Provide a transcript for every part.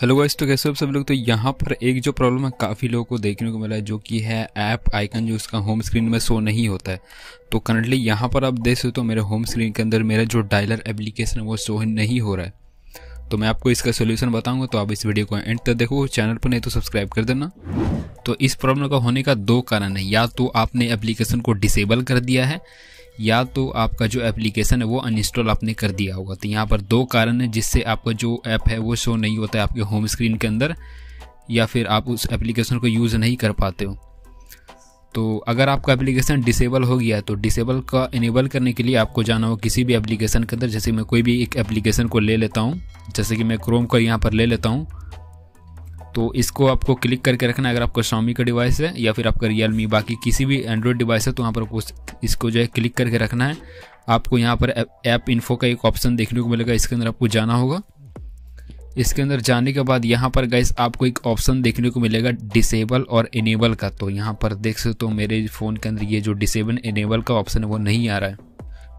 hello guys तो कैसे हो सब लोग तो यहाँ पर एक जो प्रॉब्लम है काफ़ी लोगों को देखने को मिला है जो कि है ऐप आइकन जो उसका होम स्क्रीन में शो नहीं होता है तो करंटली यहाँ पर आप देख सकते हो तो मेरे होम स्क्रीन के अंदर मेरा जो डायलर एप्लीकेशन है वो शो नहीं हो रहा है तो मैं आपको इसका सोल्यूशन बताऊँगा तो आप इस वीडियो को एंड तक देखो चैनल पर नहीं तो सब्सक्राइब कर देना तो इस प्रॉब्लम का होने का दो कारण है या तो आपने एप्लीकेशन को डिसेबल कर दिया है या तो आपका जो एप्लीकेशन है वो अनइंस्टॉल आपने कर दिया होगा तो यहाँ पर दो कारण है जिससे आपका जो ऐप है वो शो नहीं होता है आपके होम स्क्रीन के अंदर या फिर आप उस एप्लीकेशन को यूज़ नहीं कर पाते हो तो अगर आपका एप्लीकेशन डिसेबल हो गया तो डिसेबल का इनेबल करने के लिए आपको जाना हो किसी भी एप्लीकेशन के अंदर जैसे मैं कोई भी एक एप्लीकेशन को ले लेता हूँ जैसे कि मैं क्रोम का यहाँ पर ले लेता हूँ तो इसको आपको क्लिक करके रखना अगर आपका शामी का डिवाइस है या फिर आपका रियल मी बाकी किसी भी एंड्रॉयड डिवाइस है तो यहाँ पर आपको इसको जो है क्लिक करके रखना है आपको यहाँ पर ऐप इन्फो का एक ऑप्शन देखने को मिलेगा इसके अंदर आपको जाना होगा इसके अंदर जाने के बाद यहाँ पर गैस आपको एक ऑप्शन देखने को मिलेगा डिसेबल और इनेबल का तो यहाँ पर देख सकते हो तो मेरे फ़ोन के अंदर ये जो डिसेबल इनेबल का ऑप्शन है वो नहीं आ रहा है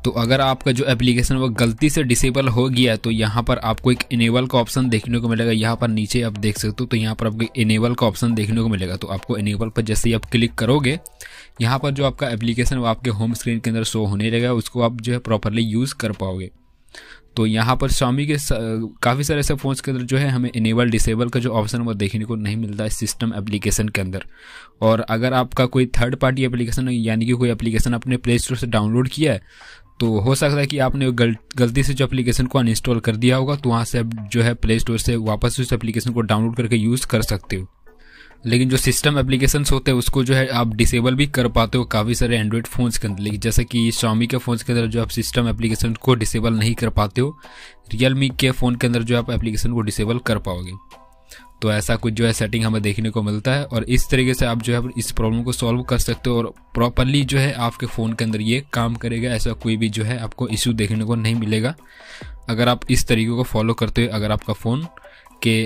तो अगर आपका जो एप्लीकेशन वो गलती से डिसेबल हो गया तो यहाँ पर आपको एक इनेबल का ऑप्शन देखने को मिलेगा यहाँ पर नीचे आप देख सकते हो तो यहाँ पर आपको इनेबल का ऑप्शन देखने को मिलेगा तो आपको इनेबल पर जैसे ही आप क्लिक करोगे यहाँ पर जो आपका एप्लीकेशन वो आपके होम स्क्रीन के अंदर शो होने लगेगा उसको आप जो है प्रॉपरली यूज़ कर पाओगे तो यहाँ पर स्वामी के काफ़ी सारे ऐसे फ़ोन्स के अंदर जो है हमें इनेबल डिसेबल का जो ऑप्शन वो देखने को नहीं मिलता है सिस्टम एप्लीकेशन के अंदर और अगर आपका कोई थर्ड पार्टी एप्लीकेशन यानी कि कोई एप्लीकेशन आपने प्ले स्टोर से डाउनलोड किया है तो हो सकता है कि आपने गल, गलती से जो एप्लीकेशन को अनइंस्टॉल कर दिया होगा तो वहाँ से आप जो है प्ले स्टोर से वापस उस एप्लीकेशन को डाउनलोड करके यूज़ कर सकते हो लेकिन जो सिस्टम एप्लीकेशन होते हैं उसको जो है आप डिसेबल भी कर पाते हो काफ़ी सारे एंड्रॉयड फ़ोन्स के अंदर लेकिन जैसे कि शॉमी के फ़ोन्स के अंदर जो आप सिस्टम एप्लीकेशन को डिसेबल नहीं कर पाते हो रियलमी के फ़ोन के अंदर जो आप एप्लीकेशन को डिसेबल कर पाओगे तो ऐसा कुछ जो है सेटिंग हमें देखने को मिलता है और इस तरीके से आप जो है इस प्रॉब्लम को सॉल्व कर सकते हो और प्रॉपरली जो है आपके फ़ोन के अंदर ये काम करेगा ऐसा कोई भी जो है आपको इशू देखने को नहीं मिलेगा अगर आप इस तरीके को फॉलो करते हो अगर आपका फ़ोन के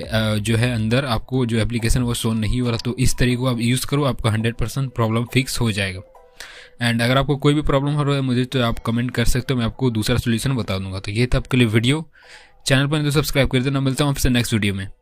जो है अंदर आपको जो एप्लीकेशन वो सोन नहीं हो रहा तो इस तरीके को आप यूज़ करो आपका हंड्रेड परसेंट प्रॉब्लम फिक्स हो जाएगा एंड अगर आपको कोई भी प्रॉब्लम हो रहा है मुझे तो आप कमेंट कर सकते हो मैं आपको दूसरा सोल्यूशन बता दूंगा तो ये था आपके लिए वीडियो चैनल पर नहीं तो सब्सक्राइब कर देना मिलता हूँ आपसे नेक्स्ट वीडियो में